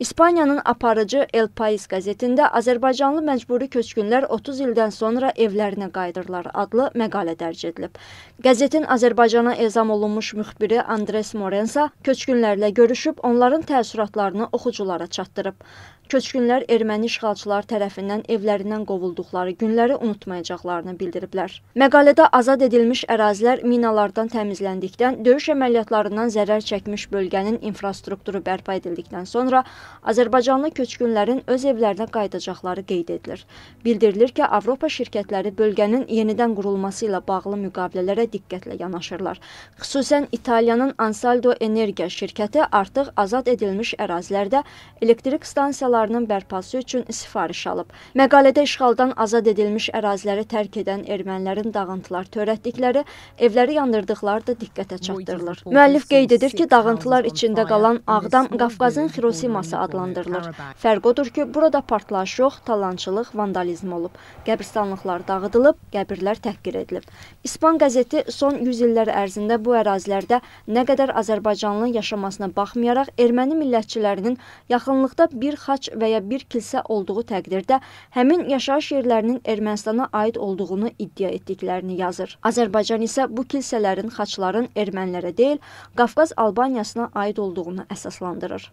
İspaniyanın aparıcı El Pais qəzetində Azərbaycanlı məcburi köçkünlər 30 ildən sonra evlərinə qayıdırlar adlı məqalə dərc edilib. Qəzetin Azərbaycana ezam olunmuş müxbiri Andres Morensa köçkünlərlə görüşüb onların təəssüratlarını oxuculara çatdırıb. Köçkünlər erməni işğalçılar tərəfindən evlərindən qovulduqları günləri unutmayacaqlarını bildiriblər. Məqalədə azad edilmiş ərazilər minalardan təmizləndikdən, döyüş əməliyyatlarından zərər çəkmiş bölgənin infrastrukturu bərpa edildikdən sonra Azərbaycanlı köçkünlərin öz evlərinə qayıdacaqları qeyd edilir. Bildirilir ki, Avropa şirkətləri bölgənin yenidən qurulması ilə bağlı müqavilələrə diqqətlə yanaşırlar. Xüsusən İtaliyanın Ansaldo Energia şirkəti artıq azad edilmiş ərazilərdə elektrik stansiyalarının bərpası üçün sifariş alıb. Məqalədə işğaldan azad edilmiş əraziləri tərk edən ermənilərin dağıntılar törətdikləri, evləri yandırdıqları da diqqətə çatdırılır. Müəllif qeyd edir ki, dağıntılar içində qalan Ağdam Qafqazın Xirosiması hadisə adlandırılır. Fərq odur ki, burada partlayış yox, talançılıq, vandalizm olub. Qəbristanlıqlar dağıdılıb, qəbirlər təhqir edilib. İspan qəzeti son 100 illər ərzində bu ərazilərdə nə qədər Azərbaycanlı yaşamasına baxmayaraq erməni millətçilərinin yaxınlıqda bir xaç və ya bir kilsə olduğu təqdirdə həmin yaşayış yerlərinin Ermənistana aid olduğunu iddia etdiklərini yazır. Azərbaycan isə bu kilsələrin xaçların ermənilərə deyil, Qafqaz Albaniyasına aid olduğunu əsaslandırır.